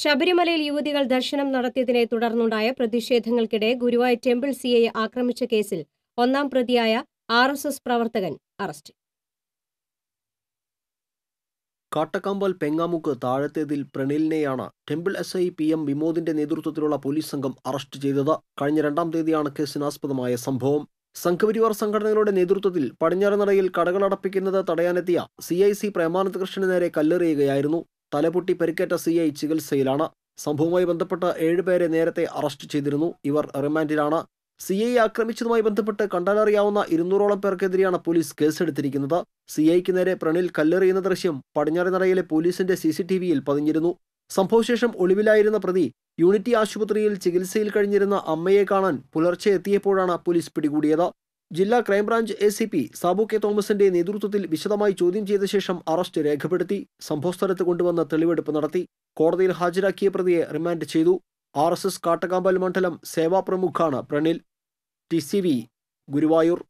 ശബരിമലയിൽ യുവതികൾ ദർശനം നടത്തിയതിനെ തുടർന്നുണ്ടായ പ്രതിഷേധങ്ങൾക്കിടെ ഗുരുവായൂർ ടെമ്പിൾ സിഐയെ ആക്രമിച്ച കേസിൽ ഒന്നാം പ്രതിയായ ആർ എസ് എസ് പ്രവർത്തകൻ അറസ്റ്റ് കാട്ടക്കാമ്പാൽ പെങ്ങാമുക്ക് താഴത്തേതിൽ പ്രണീലിനെയാണ് temple S I P M വിമോദിന്റെ നേതൃത്വത്തിലുള്ള പോലീസ് സംഘം അറസ്റ്റ് ചെയ്തത് കഴിഞ്ഞ രണ്ടാം തീയതിയാണ് കേസിനാസ്പദമായ സംഭവം സംഘപരിവാർ സംഘടനകളുടെ നേതൃത്വത്തിൽ പടിഞ്ഞാറനടയിൽ കടകൾ അടപ്പിക്കുന്നത് തടയാനെത്തിയ സി ഐ സി പ്രേമാനന്ദകൃഷ്ണന് നേരെ കല്ലെറിയുകയായിരുന്നു തലപൊട്ടി പരിക്കേറ്റ സി ഐ ചികിത്സയിലാണ് സംഭവവുമായി ബന്ധപ്പെട്ട് ഏഴുപേരെ നേരത്തെ അറസ്റ്റ് ചെയ്തിരുന്നു ഇവർ റിമാൻഡിലാണ് സി ഐ ആക്രമിച്ചതുമായി ബന്ധപ്പെട്ട് കണ്ടാലറിയാവുന്ന ഇരുന്നൂറോളം പേർക്കെതിരെയാണ് പോലീസ് കേസെടുത്തിരിക്കുന്നത് സി ഐക്ക് നേരെ പ്രണിൽ കല്ലെറിയുന്ന ദൃശ്യം പടിഞ്ഞാറനടയിലെ പോലീസിന്റെ സി സി ടി വിയിൽ പതിഞ്ഞിരുന്നു സംഭവശേഷം ഒളിവിലായിരുന്ന പ്രതി യൂണിറ്റി ആശുപത്രിയിൽ ചികിത്സയിൽ കഴിഞ്ഞിരുന്ന അമ്മയെ കാണാൻ പുലർച്ചെ എത്തിയപ്പോഴാണ് പോലീസ് പിടികൂടിയത് ജില്ലാ crime branch A C P Sabu K തോമസിന്റെ നേതൃത്വത്തിൽ വിശദമായി ചോദ്യം ചെയ്ത ശേഷം അറസ്റ്റ് രേഖപ്പെടുത്തി സംഭവസ്ഥലത്ത് കൊണ്ടുവന്ന തെളിവെടുപ്പ് നടത്തി കോടതിയിൽ ഹാജരാക്കിയ പ്രതിയെ റിമാൻഡ് ചെയ്തു ആർ എസ് എസ് കാട്ടകാമ്പൽ മണ്ഡലം സേവാപ്രമുഖാണ് Pranil T C V Guruvayur